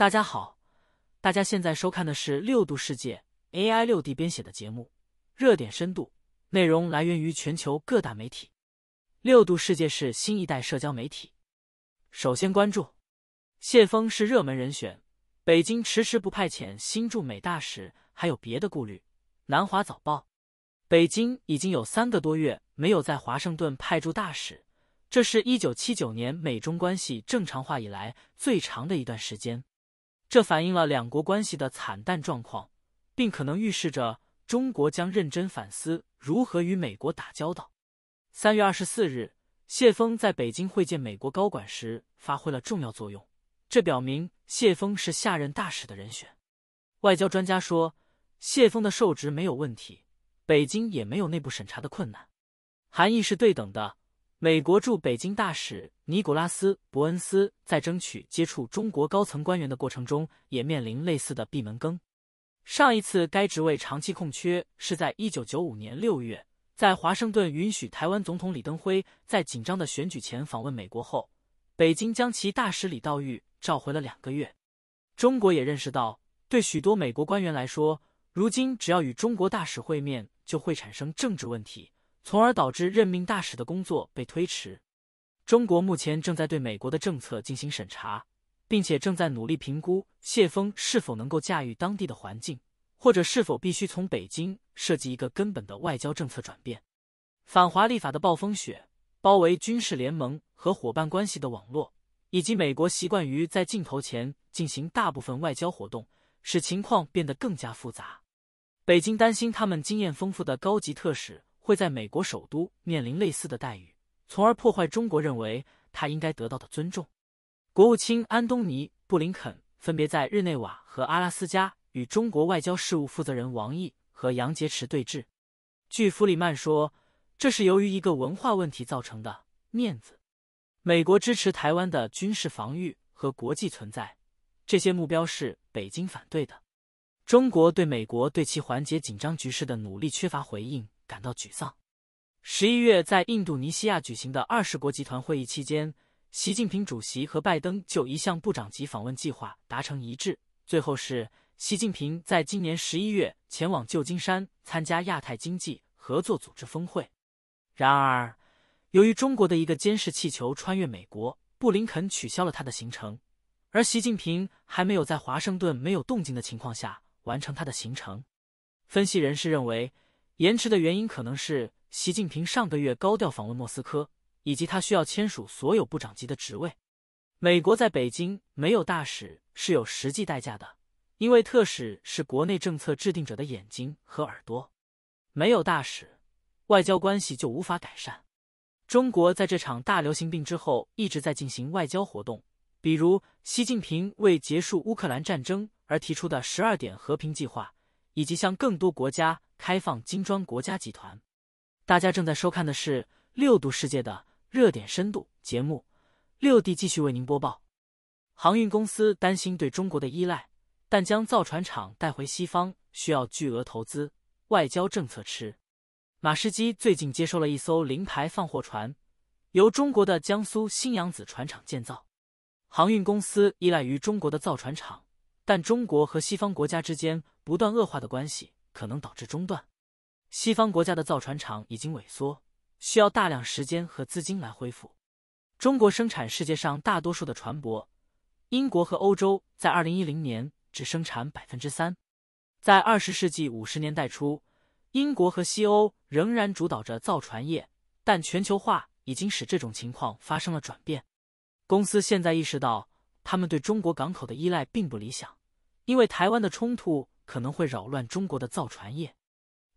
大家好，大家现在收看的是六度世界 AI 六 D 编写的节目，热点深度内容来源于全球各大媒体。六度世界是新一代社交媒体。首先关注，谢峰是热门人选。北京迟迟不派遣新驻美大使，还有别的顾虑。南华早报，北京已经有三个多月没有在华盛顿派驻大使，这是一九七九年美中关系正常化以来最长的一段时间。这反映了两国关系的惨淡状况，并可能预示着中国将认真反思如何与美国打交道。三月二十四日，谢峰在北京会见美国高管时发挥了重要作用，这表明谢峰是下任大使的人选。外交专家说，谢峰的受职没有问题，北京也没有内部审查的困难，含义是对等的。美国驻北京大使尼古拉斯·伯恩斯在争取接触中国高层官员的过程中，也面临类似的闭门羹。上一次该职位长期空缺是在一九九五年六月，在华盛顿允许台湾总统李登辉在紧张的选举前访问美国后，北京将其大使李道玉召回了两个月。中国也认识到，对许多美国官员来说，如今只要与中国大使会面，就会产生政治问题。从而导致任命大使的工作被推迟。中国目前正在对美国的政策进行审查，并且正在努力评估谢峰是否能够驾驭当地的环境，或者是否必须从北京设计一个根本的外交政策转变。反华立法的暴风雪、包围军事联盟和伙伴关系的网络，以及美国习惯于在镜头前进行大部分外交活动，使情况变得更加复杂。北京担心他们经验丰富的高级特使。会在美国首都面临类似的待遇，从而破坏中国认为他应该得到的尊重。国务卿安东尼·布林肯分别在日内瓦和阿拉斯加与中国外交事务负责人王毅和杨洁篪对峙。据弗里曼说，这是由于一个文化问题造成的面子。美国支持台湾的军事防御和国际存在，这些目标是北京反对的。中国对美国对其缓解紧张局势的努力缺乏回应。感到沮丧。十一月，在印度尼西亚举行的二十国集团会议期间，习近平主席和拜登就一项部长级访问计划达成一致。最后是习近平在今年十一月前往旧金山参加亚太经济合作组织峰会。然而，由于中国的一个监视气球穿越美国，布林肯取消了他的行程，而习近平还没有在华盛顿没有动静的情况下完成他的行程。分析人士认为。延迟的原因可能是习近平上个月高调访问莫斯科，以及他需要签署所有部长级的职位。美国在北京没有大使是有实际代价的，因为特使是国内政策制定者的眼睛和耳朵，没有大使，外交关系就无法改善。中国在这场大流行病之后一直在进行外交活动，比如习近平为结束乌克兰战争而提出的十二点和平计划，以及向更多国家。开放金砖国家集团。大家正在收看的是《六度世界的热点深度》节目，六弟继续为您播报。航运公司担心对中国的依赖，但将造船厂带回西方需要巨额投资。外交政策吃。马士基最近接收了一艘零排放货船，由中国的江苏新扬子船厂建造。航运公司依赖于中国的造船厂，但中国和西方国家之间不断恶化的关系。可能导致中断。西方国家的造船厂已经萎缩，需要大量时间和资金来恢复。中国生产世界上大多数的船舶，英国和欧洲在二零一零年只生产百分之三。在二十世纪五十年代初，英国和西欧仍然主导着造船业，但全球化已经使这种情况发生了转变。公司现在意识到，他们对中国港口的依赖并不理想，因为台湾的冲突。可能会扰乱中国的造船业。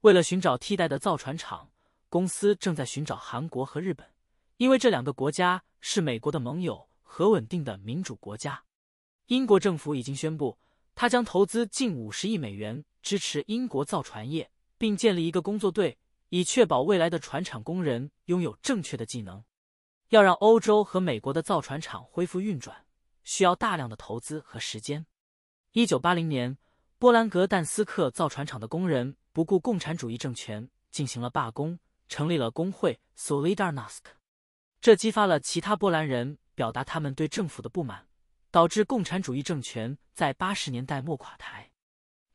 为了寻找替代的造船厂，公司正在寻找韩国和日本，因为这两个国家是美国的盟友和稳定的民主国家。英国政府已经宣布，他将投资近五十亿美元支持英国造船业，并建立一个工作队，以确保未来的船厂工人拥有正确的技能。要让欧洲和美国的造船厂恢复运转，需要大量的投资和时间。一九八零年。波兰格但斯克造船厂的工人不顾共产主义政权进行了罢工，成立了工会 s o l i d a r n o s c 这激发了其他波兰人表达他们对政府的不满，导致共产主义政权在八十年代末垮台。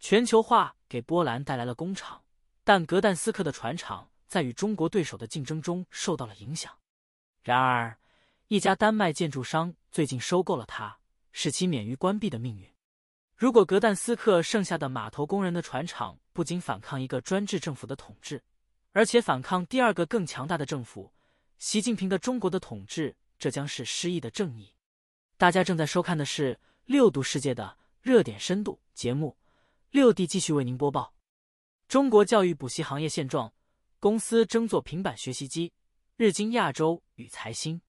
全球化给波兰带来了工厂，但格但斯克的船厂在与中国对手的竞争中受到了影响。然而，一家丹麦建筑商最近收购了它，使其免于关闭的命运。如果格但斯克剩下的码头工人的船厂不仅反抗一个专制政府的统治，而且反抗第二个更强大的政府——习近平的中国的统治，这将是失意的正义。大家正在收看的是六度世界的热点深度节目，六弟继续为您播报：中国教育补习行业现状，公司争做平板学习机，日经亚洲与财新。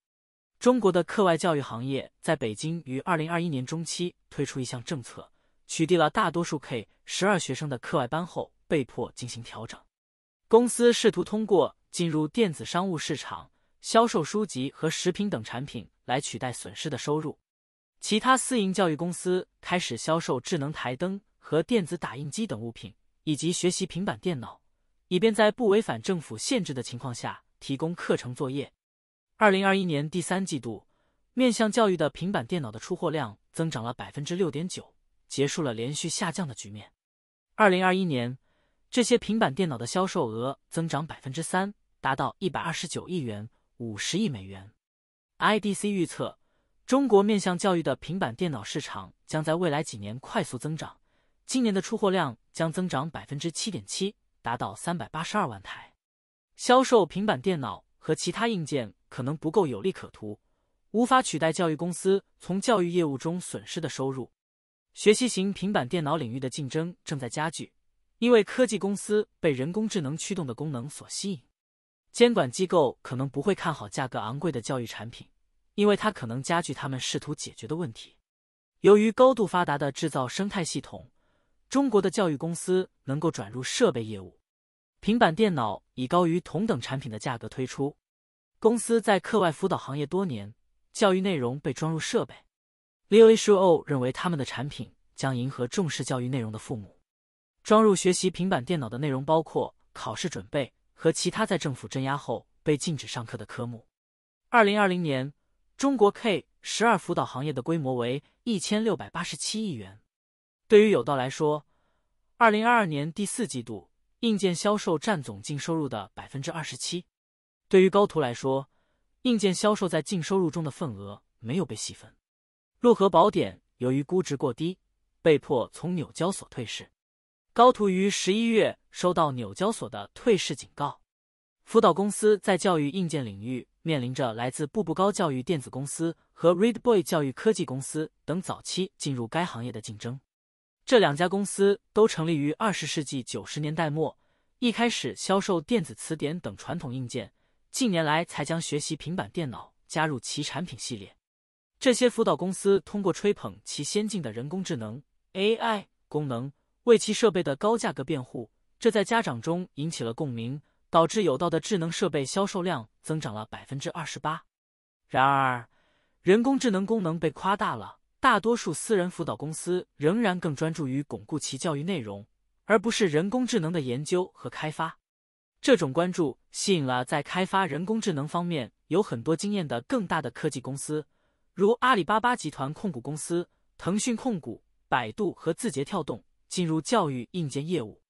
中国的课外教育行业在北京于二零二一年中期推出一项政策。取缔了大多数 K 十二学生的课外班后，被迫进行调整。公司试图通过进入电子商务市场，销售书籍和食品等产品来取代损失的收入。其他私营教育公司开始销售智能台灯和电子打印机等物品，以及学习平板电脑，以便在不违反政府限制的情况下提供课程作业。二零二一年第三季度，面向教育的平板电脑的出货量增长了百分之六点九。结束了连续下降的局面。二零二一年，这些平板电脑的销售额增长百分之三，达到一百二十九亿元（五十亿美元）。IDC 预测，中国面向教育的平板电脑市场将在未来几年快速增长。今年的出货量将增长百分之七点七，达到三百八十二万台。销售平板电脑和其他硬件可能不够有利可图，无法取代教育公司从教育业务中损失的收入。学习型平板电脑领域的竞争正在加剧，因为科技公司被人工智能驱动的功能所吸引。监管机构可能不会看好价格昂贵的教育产品，因为它可能加剧他们试图解决的问题。由于高度发达的制造生态系统，中国的教育公司能够转入设备业务。平板电脑以高于同等产品的价格推出。公司在课外辅导行业多年，教育内容被装入设备。Leoishuo 认为，他们的产品将迎合重视教育内容的父母。装入学习平板电脑的内容包括考试准备和其他在政府镇压后被禁止上课的科目。二零二零年，中国 K 十二辅导行业的规模为一千六百八十七亿元。对于有道来说，二零二二年第四季度硬件销售占总净收入的百分之二十七。对于高途来说，硬件销售在净收入中的份额没有被细分。陆河宝典由于估值过低，被迫从纽交所退市。高图于十一月收到纽交所的退市警告。辅导公司在教育硬件领域面临着来自步步高教育电子公司和 Readboy 教育科技公司等早期进入该行业的竞争。这两家公司都成立于二十世纪九十年代末，一开始销售电子词典等传统硬件，近年来才将学习平板电脑加入其产品系列。这些辅导公司通过吹捧其先进的人工智能 AI 功能，为其设备的高价格辩护，这在家长中引起了共鸣，导致有道的智能设备销售量增长了百分之二十八。然而，人工智能功能被夸大了。大多数私人辅导公司仍然更专注于巩固其教育内容，而不是人工智能的研究和开发。这种关注吸引了在开发人工智能方面有很多经验的更大的科技公司。如阿里巴巴集团控股公司、腾讯控股、百度和字节跳动进入教育硬件业务。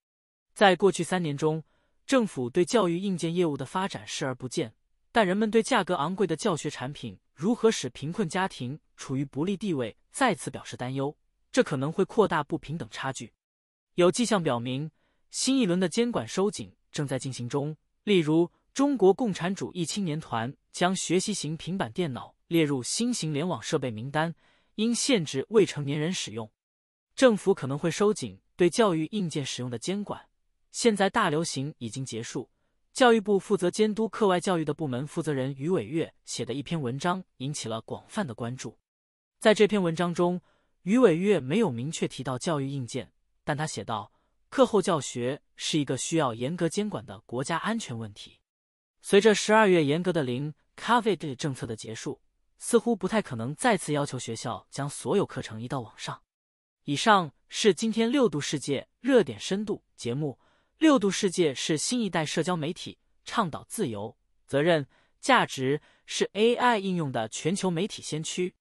在过去三年中，政府对教育硬件业务的发展视而不见，但人们对价格昂贵的教学产品如何使贫困家庭处于不利地位再次表示担忧，这可能会扩大不平等差距。有迹象表明，新一轮的监管收紧正在进行中，例如中国共产主义青年团将学习型平板电脑。列入新型联网设备名单，应限制未成年人使用。政府可能会收紧对教育硬件使用的监管。现在大流行已经结束，教育部负责监督课外教育的部门负责人于伟月写的一篇文章引起了广泛的关注。在这篇文章中，于伟月没有明确提到教育硬件，但他写道：“课后教学是一个需要严格监管的国家安全问题。”随着十二月严格的零 Covid 政策的结束。似乎不太可能再次要求学校将所有课程移到网上。以上是今天六度世界热点深度节目。六度世界是新一代社交媒体，倡导自由、责任、价值，是 AI 应用的全球媒体先驱。